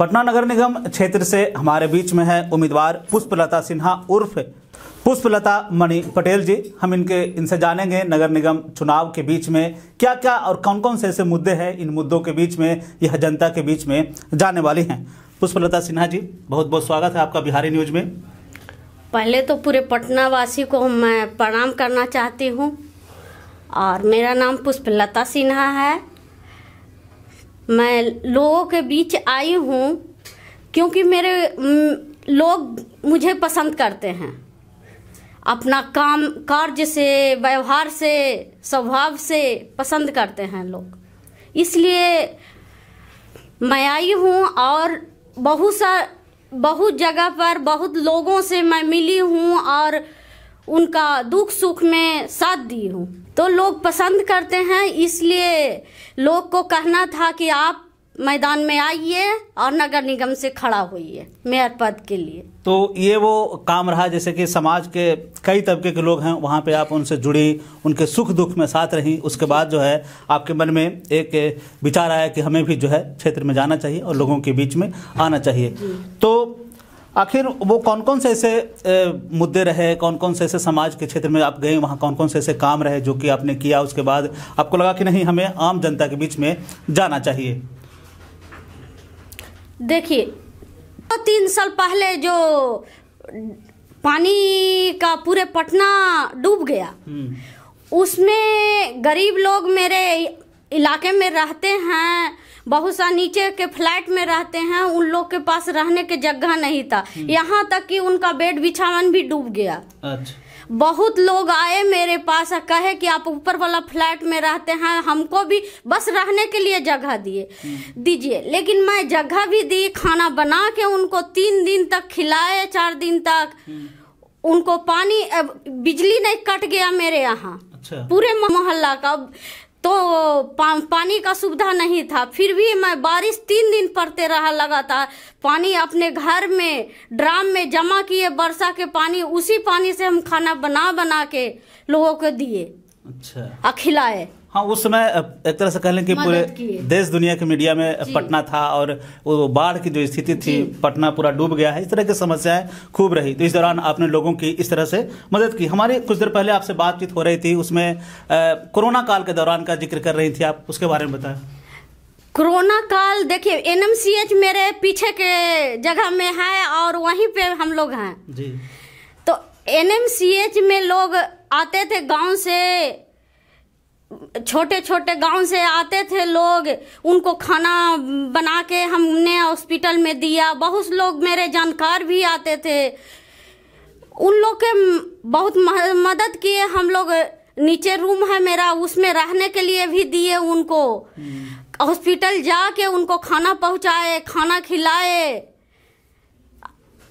पटना नगर निगम क्षेत्र से हमारे बीच में है उम्मीदवार पुष्पलता सिन्हा उर्फ पुष्पलता मणि पटेल जी हम इनके इनसे जानेंगे नगर निगम चुनाव के बीच में क्या क्या और कौन कौन से ऐसे मुद्दे हैं इन मुद्दों के बीच में यह जनता के बीच में जाने वाली हैं पुष्पलता सिन्हा जी बहुत बहुत स्वागत है आपका बिहारी न्यूज में पहले तो पूरे पटना वासी को मैं प्रणाम करना चाहती हूँ और मेरा नाम पुष्पलता सिन्हा है मैं लोगों के बीच आई हूँ क्योंकि मेरे लोग मुझे पसंद करते हैं अपना काम कार्य से व्यवहार से स्वभाव से पसंद करते हैं लोग इसलिए मैं आई हूँ और बहुत सा बहुत जगह पर बहुत लोगों से मैं मिली हूँ और उनका दुख सुख में साथ दी हूँ तो लोग पसंद करते हैं इसलिए लोग को कहना था कि आप मैदान में आइए और नगर निगम से खड़ा होइए मेयर पद के लिए तो ये वो काम रहा जैसे कि समाज के कई तबके के लोग हैं वहाँ पे आप उनसे जुड़ी उनके सुख दुख में साथ रहीं उसके बाद जो है आपके मन में एक विचार आया कि हमें भी जो है क्षेत्र में जाना चाहिए और लोगों के बीच में आना चाहिए तो आखिर वो कौन कौन से ऐसे मुद्दे रहे कौन कौन से ऐसे समाज के क्षेत्र में आप गए वहाँ कौन कौन से ऐसे काम रहे जो कि आपने किया उसके बाद आपको लगा कि नहीं हमें आम जनता के बीच में जाना चाहिए देखिए तो तीन साल पहले जो पानी का पूरे पटना डूब गया हम्म। उसमें गरीब लोग मेरे इलाके में रहते हैं बहुत सा नीचे के फ्लैट में रहते हैं उन लोग के पास रहने के जगह नहीं था हम्म। यहाँ तक कि उनका बेड बिछावन भी डूब गया अच्छा बहुत लोग आए मेरे पास कहे कि आप ऊपर वाला फ्लैट में रहते हैं हमको भी बस रहने के लिए जगह दिए हम्म। दीजिए लेकिन मैं जगह भी दी खाना बना के उनको तीन दिन तक खिलाए चार दिन तक हम्म। उनको पानी बिजली नहीं कट गया मेरे यहाँ अच्छा। पूरे मोहल्ला का तो पा, पानी का सुविधा नहीं था फिर भी मैं बारिश तीन दिन पड़ते रहा लगातार पानी अपने घर में ड्राम में जमा किए वर्षा के पानी उसी पानी से हम खाना बना बना के लोगों को दिए अच्छा खिलाए हाँ उस समय एक तरह से कह लें कि पूरे देश दुनिया के मीडिया में पटना था और वो बाढ़ की जो स्थिति थी पटना पूरा डूब गया है इस तरह की समस्याएं खूब रही तो इस दौरान आपने लोगों की इस तरह से मदद की हमारी कुछ देर पहले आपसे बातचीत हो रही थी उसमें कोरोना काल के दौरान का जिक्र कर रही थी आप उसके बारे में बताए कोरोना काल देखिए एन मेरे पीछे के जगह में है और वहीं पे हम लोग हैं जी तो एनएमसीएच में लोग आते थे गांव से छोटे छोटे गांव से आते थे लोग उनको खाना बना के हमने हॉस्पिटल में दिया बहुत लोग मेरे जानकार भी आते थे उन लोग के बहुत मदद किए हम लोग नीचे रूम है मेरा उसमें रहने के लिए भी दिए उनको हम्म। हॉस्पिटल जाके उनको खाना पहुंचाए खाना खिलाए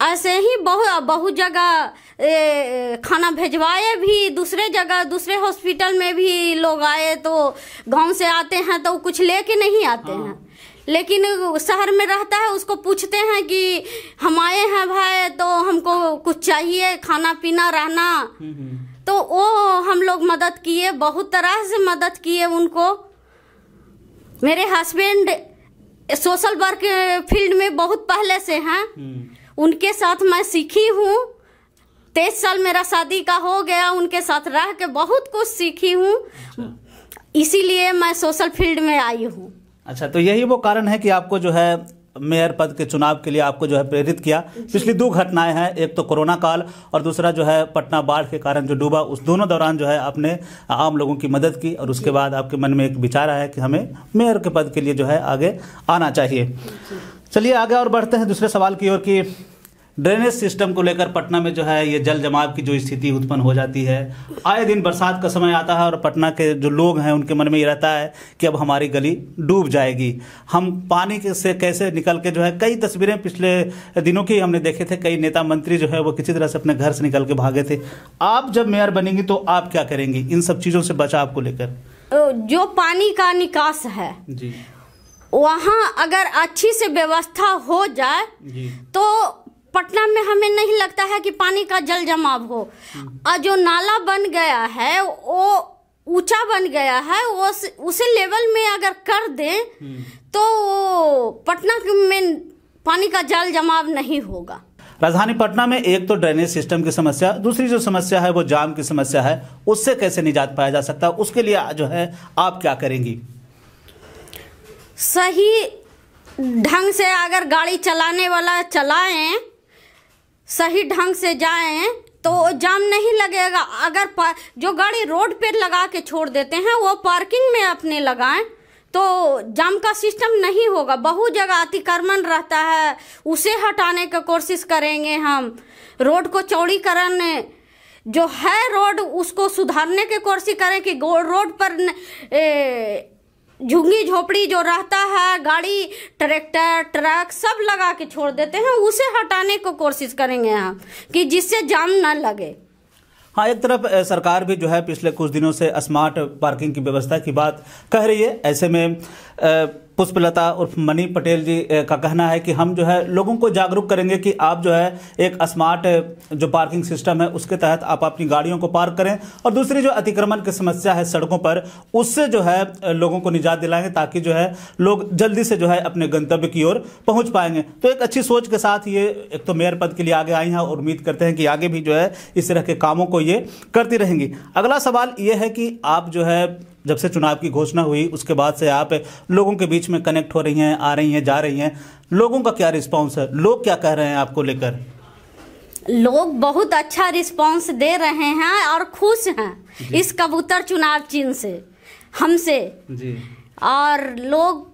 ऐसे ही बहुत बहुत जगह खाना भेजवाए भी दूसरे जगह दूसरे हॉस्पिटल में भी लोग आए तो गांव से आते हैं तो कुछ लेके नहीं आते हाँ। हैं लेकिन शहर में रहता है उसको पूछते हैं कि हम आए हैं भाई तो हमको कुछ चाहिए खाना पीना रहना हम्म, हम्म। तो वो हम लोग मदद किए बहुत तरह से मदद किए उनको मेरे हस्बैंड सोशल वर्क फील्ड में बहुत पहले से हैं हम्म। उनके साथ मैं सीखी हूँ तेईस साल मेरा शादी का हो गया उनके साथ रह के बहुत कुछ सीखी हूँ अच्छा। इसीलिए मैं सोशल फील्ड में आई हूँ अच्छा तो यही वो कारण है कि आपको जो है मेयर पद के चुनाव के लिए आपको जो है प्रेरित किया पिछली दो घटनाएं हैं एक तो कोरोना काल और दूसरा जो है पटना बाढ़ के कारण जो डूबा उस दोनों दौरान जो है आपने आम लोगों की मदद की और उसके बाद आपके मन में एक विचार आया कि हमें मेयर के पद के लिए जो है आगे आना चाहिए चलिए आगे और बढ़ते हैं दूसरे सवाल की ओर कि ड्रेनेज सिस्टम को लेकर पटना में जो है ये जल जमाव की जो स्थिति उत्पन्न हो जाती है आए दिन बरसात का समय आता है और पटना के जो लोग हैं उनके मन में ये रहता है कि अब हमारी गली डूब जाएगी हम पानी से कैसे निकल के जो है कई तस्वीरें पिछले दिनों की हमने देखे थे कई नेता मंत्री जो है वो किसी तरह से अपने घर से निकल के भागे थे आप जब मेयर बनेंगी तो आप क्या करेंगी इन सब चीज़ों से बचाव को लेकर जो पानी का निकास है जी वहाँ अगर अच्छी से व्यवस्था हो जाए तो पटना में हमें नहीं लगता है कि पानी का जल जमाव हो और जो नाला बन गया है वो ऊंचा बन गया है वो उसे लेवल में अगर कर दें तो पटना में पानी का जल जमाव नहीं होगा राजधानी पटना में एक तो ड्रेनेज सिस्टम की समस्या दूसरी जो समस्या है वो जाम की समस्या है उससे कैसे निजात पाया जा सकता है उसके लिए जो है आप क्या करेंगी सही ढंग से अगर गाड़ी चलाने वाला चलाएं सही ढंग से जाएं तो जाम नहीं लगेगा अगर जो गाड़ी रोड पर लगा के छोड़ देते हैं वो पार्किंग में अपने लगाएं तो जाम का सिस्टम नहीं होगा बहुत जगह अतिक्रमण रहता है उसे हटाने का कोशिश करेंगे हम रोड को चौड़ीकरण जो है रोड उसको सुधारने की कोशिश करें कि रोड पर ए, झुंगी झोपड़ी जो रहता है गाड़ी ट्रैक्टर ट्रक सब लगा के छोड़ देते हैं उसे हटाने को कोशिश करेंगे हम कि जिससे जाम न लगे हाँ एक तरफ सरकार भी जो है पिछले कुछ दिनों से स्मार्ट पार्किंग की व्यवस्था की बात कह रही है ऐसे में आ, पुष्पलता उर्फ मनी पटेल जी का कहना है कि हम जो है लोगों को जागरूक करेंगे कि आप जो है एक स्मार्ट जो पार्किंग सिस्टम है उसके तहत आप अपनी गाड़ियों को पार्क करें और दूसरी जो अतिक्रमण की समस्या है सड़कों पर उससे जो है लोगों को निजात दिलाएंगे ताकि जो है लोग जल्दी से जो है अपने गंतव्य की ओर पहुंच पाएंगे तो एक अच्छी सोच के साथ ये एक तो मेयर पद के लिए आगे आई हैं और उम्मीद करते हैं कि आगे भी जो है इस तरह के कामों को ये करती रहेंगी अगला सवाल ये है कि आप जो है जब से चुनाव की घोषणा हुई उसके बाद से आप लोगों के बीच में कनेक्ट हो रही हैं आ रही हैं जा रही हैं लोगों का क्या रिस्पॉन्स है लोग क्या कह रहे हैं आपको लेकर लोग बहुत अच्छा रिस्पांस दे रहे हैं और खुश हैं इस कबूतर चुनाव चिन्ह से हमसे और लोग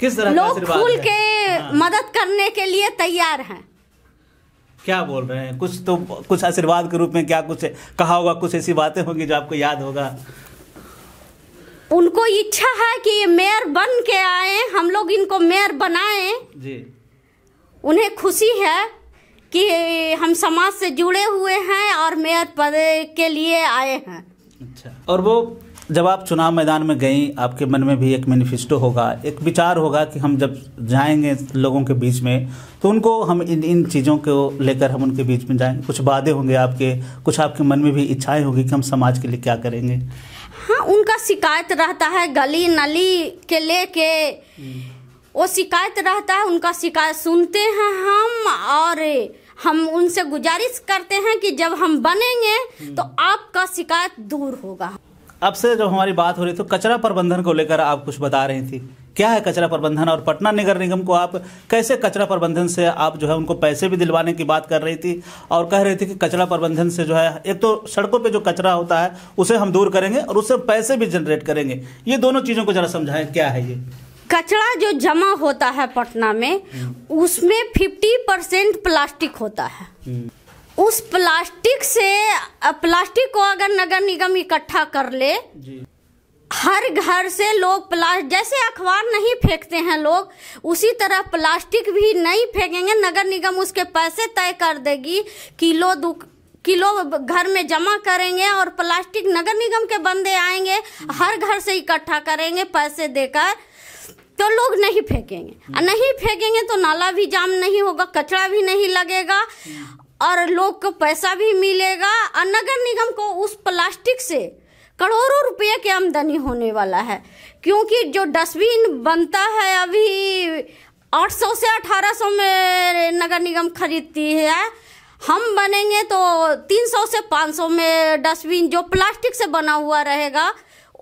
किस तरह लोग खुल के हाँ। मदद करने के लिए तैयार हैं क्या बोल रहे हैं कुछ तो कुछ आशीर्वाद के रूप में क्या कुछ कहा होगा कुछ ऐसी बातें होंगी जो आपको याद होगा उनको इच्छा है कि ये मेयर बन के आए हम लोग इनको मेयर बनाए जी उन्हें खुशी है कि हम समाज से जुड़े हुए हैं और मेयर पद के लिए आए हैं अच्छा और वो जब आप चुनाव मैदान में गई आपके मन में भी एक मैनिफेस्टो होगा एक विचार होगा कि हम जब जाएंगे लोगों के बीच में तो उनको हम इन इन चीज़ों को लेकर हम उनके बीच में जाएंगे कुछ वादे होंगे आपके कुछ आपके मन में भी इच्छाएं होगी कि हम समाज के लिए क्या करेंगे हाँ उनका शिकायत रहता है गली नली के लेके वो शिकायत रहता है उनका शिकायत सुनते हैं हम और हम उनसे गुजारिश करते हैं कि जब हम बनेंगे तो आपका शिकायत दूर होगा अब से जब हमारी बात हो रही तो कचरा प्रबंधन को लेकर आप कुछ बता रही थी क्या है कचरा प्रबंधन और पटना नगर निगम को आप कैसे कचरा प्रबंधन से आप जो है उनको पैसे भी दिलवाने की बात कर रही थी और कह रही थी कि कचरा प्रबंधन से जो है एक तो सड़कों पर जो कचरा होता है उसे हम दूर करेंगे और उससे पैसे भी जनरेट करेंगे ये दोनों चीज़ों को जरा समझाएं क्या है ये कचरा जो जमा होता है पटना में हम्म। उसमें फिफ्टी परसेंट प्लास्टिक होता है हम्म। उस प्लास्टिक से प्लास्टिक को अगर नगर निगम इकट्ठा कर ले हर घर से लोग प्लास्टिक जैसे अखबार नहीं फेंकते हैं लोग उसी तरह प्लास्टिक भी नहीं फेंकेंगे नगर निगम उसके पैसे तय कर देगी किलो दो किलो घर में जमा करेंगे और प्लास्टिक नगर निगम के बंदे आएंगे हर घर से इकट्ठा करेंगे पैसे देकर तो लोग नहीं फेंकेंगे हम्म। नहीं फेंकेंगे तो नाला भी जाम नहीं होगा कचरा भी नहीं लगेगा हम्म। और लोग को पैसा भी मिलेगा और नगर निगम को उस प्लास्टिक से करोड़ों रुपये की आमदनी होने वाला है क्योंकि जो डस्टबिन बनता है अभी 800 से 1800 में नगर निगम खरीदती है हम बनेंगे तो 300 से 500 में डस्टबिन जो प्लास्टिक से बना हुआ रहेगा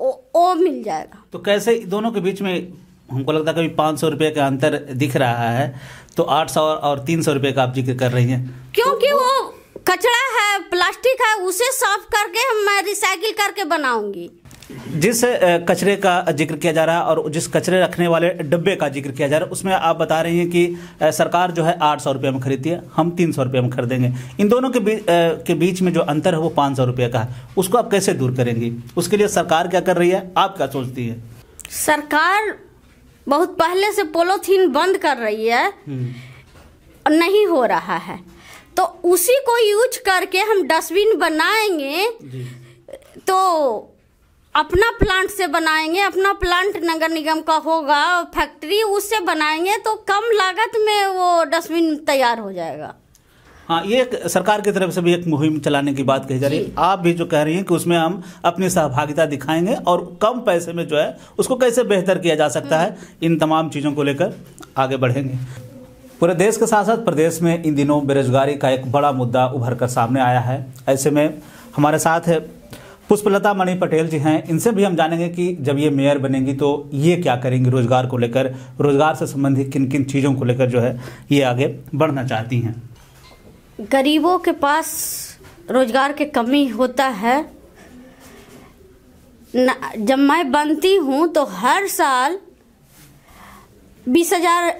वो मिल जाएगा तो कैसे दोनों के बीच में हमको लगता है कभी पाँच सौ रुपये का अंतर दिख रहा है तो आठ सौ और तीन सौ का आप जिक्र कर रही हैं क्योंकि तो वो कचरा है प्लास्टिक है उसे साफ करके मैं रिसाइकिल करके बनाऊंगी जिस कचरे का जिक्र किया जा रहा है और जिस कचरे रखने वाले डब्बे का जिक्र किया जा रहा है उसमें आप बता रही हैं कि सरकार जो है आठ सौ रुपये में खरीदती है हम तीन सौ रुपये में खरीदेंगे इन दोनों के बीच के बीच में जो अंतर है वो पाँच सौ रुपये का है उसको आप कैसे दूर करेंगी उसके लिए सरकार क्या कर रही है आप क्या सोचती है सरकार बहुत पहले से पोलोथीन बंद कर रही है हम्म। नहीं हो रहा है तो उसी को यूज करके हम डस्टबिन बनाएंगे तो अपना प्लांट से बनाएंगे अपना प्लांट नगर निगम का होगा फैक्ट्री उससे बनाएंगे तो कम लागत में वो डस्टबिन तैयार हो जाएगा हाँ ये एक सरकार की तरफ से भी एक मुहिम चलाने की बात कही जा रही है आप भी जो कह रही हैं कि उसमें हम अपनी सहभागिता दिखाएंगे और कम पैसे में जो है उसको कैसे बेहतर किया जा सकता हम्म। है इन तमाम चीज़ों को लेकर आगे बढ़ेंगे पूरे देश के साथ साथ प्रदेश में इन दिनों बेरोजगारी का एक बड़ा मुद्दा उभर कर सामने आया है ऐसे में हमारे साथ पुष्पलता मणि पटेल जी हैं इनसे भी हम जानेंगे कि जब ये मेयर बनेंगी तो ये क्या करेंगी रोजगार को लेकर रोजगार से संबंधित किन किन चीज़ों को लेकर जो है ये आगे बढ़ना चाहती हैं गरीबों के पास रोजगार की कमी होता है न, जब मैं बनती हूँ तो हर साल बीस हजार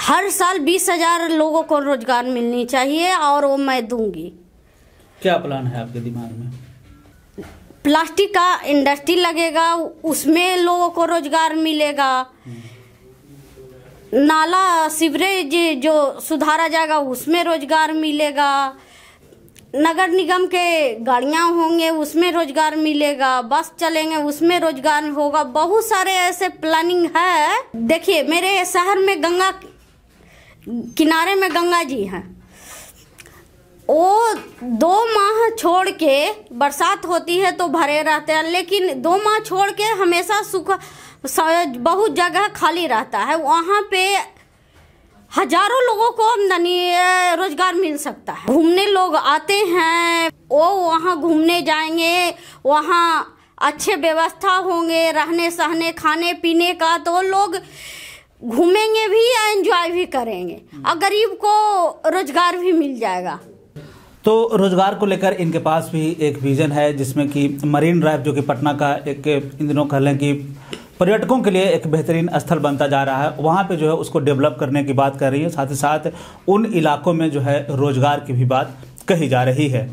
हर साल बीस हजार लोगों को रोजगार मिलनी चाहिए और वो मैं दूंगी क्या प्लान है आपके दिमाग में प्लास्टिक का इंडस्ट्री लगेगा उसमें लोगों को रोजगार मिलेगा नाला सिवरेज जो सुधारा जाएगा उसमें रोजगार मिलेगा नगर निगम के गाड़ियाँ होंगे उसमें रोजगार मिलेगा बस चलेंगे उसमें रोजगार होगा बहुत सारे ऐसे प्लानिंग है देखिए मेरे शहर में गंगा किनारे में गंगा जी हैं वो दो माह छोड़ के बरसात होती है तो भरे रहते हैं लेकिन दो माह छोड़ के हमेशा सुख बहुत जगह खाली रहता है वहाँ पे हजारों लोगों को आमदनी रोजगार मिल सकता है घूमने लोग आते हैं वो वहाँ घूमने जाएंगे वहाँ अच्छे व्यवस्था होंगे रहने सहने खाने पीने का तो लोग घूमेंगे भी या एंजॉय भी करेंगे और गरीब को रोजगार भी मिल जाएगा तो रोज़गार को लेकर इनके पास भी एक विज़न है जिसमें कि मरीन ड्राइव जो कि पटना का एक इन दिनों कह लें कि पर्यटकों के लिए एक बेहतरीन स्थल बनता जा रहा है वहाँ पे जो है उसको डेवलप करने की बात कर रही है साथ ही साथ उन इलाकों में जो है रोज़गार की भी बात कही जा रही है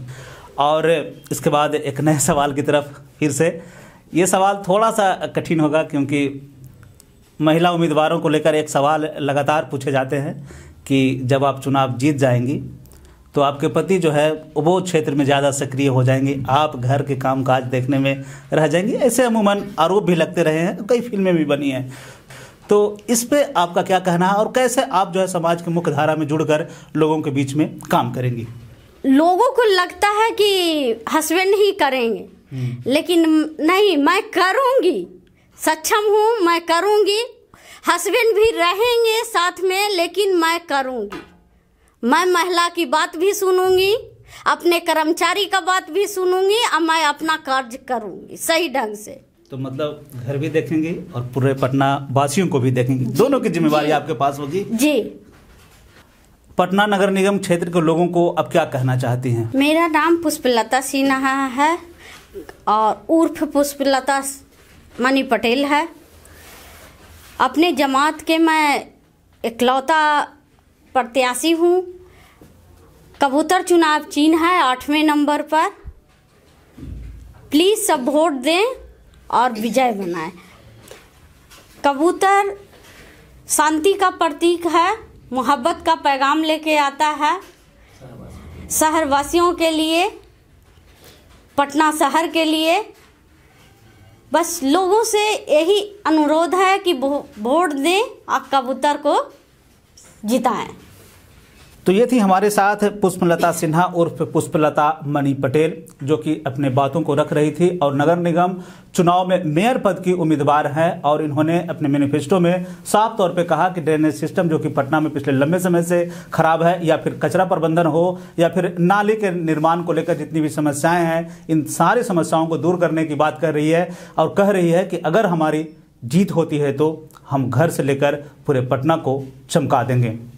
और इसके बाद एक नए सवाल की तरफ फिर से ये सवाल थोड़ा सा कठिन होगा क्योंकि महिला उम्मीदवारों को लेकर एक सवाल लगातार पूछे जाते हैं कि जब आप चुनाव जीत जाएंगी तो आपके पति जो है वो क्षेत्र में ज़्यादा सक्रिय हो जाएंगे आप घर के कामकाज देखने में रह जाएंगे ऐसे अमूमन आरोप भी लगते रहे हैं कई फिल्में भी बनी हैं तो इस पर आपका क्या कहना है और कैसे आप जो है समाज की मुख्य धारा में जुड़कर लोगों के बीच में काम करेंगी लोगों को लगता है कि हस्बैंड ही करेंगे हम्म। लेकिन नहीं मैं करूंगी सक्षम हूँ मैं करूँगी हस्बैंड भी रहेंगे साथ में लेकिन मैं करूँगी मैं महिला की बात भी सुनूंगी अपने कर्मचारी का बात भी सुनूंगी और मैं अपना कार्य करूंगी सही ढंग से तो मतलब घर भी देखेंगे और पूरे पटना वासियों को भी देखेंगे दोनों की जिम्मेवारी आपके पास होगी जी पटना नगर निगम क्षेत्र के लोगों को अब क्या कहना चाहती हैं मेरा नाम पुष्पलता सिन्हा है और उर्फ पुष्पलता मनी पटेल है अपने जमात के मैं इकलौता प्रत्याशी हूँ कबूतर चुनाव चिन्ह है आठवें नंबर पर प्लीज़ सब वोट दें और विजय बनाएं कबूतर शांति का प्रतीक है मोहब्बत का पैगाम लेके आता है शहरवासियों के लिए पटना शहर के लिए बस लोगों से यही अनुरोध है कि वोट दें और कबूतर को जिताएं तो ये थी हमारे साथ पुष्पलता सिन्हा उर्फ पुष्पलता मणि पटेल जो कि अपने बातों को रख रही थी और नगर निगम चुनाव में मेयर पद की उम्मीदवार हैं और इन्होंने अपने मैनिफेस्टो में साफ तौर पे कहा कि ड्रेनेज सिस्टम जो कि पटना में पिछले लंबे समय से खराब है या फिर कचरा प्रबंधन हो या फिर नाले के निर्माण को लेकर जितनी भी समस्याएं हैं इन सारी समस्याओं को दूर करने की बात कर रही है और कह रही है कि अगर हमारी जीत होती है तो हम घर से लेकर पूरे पटना को चमका देंगे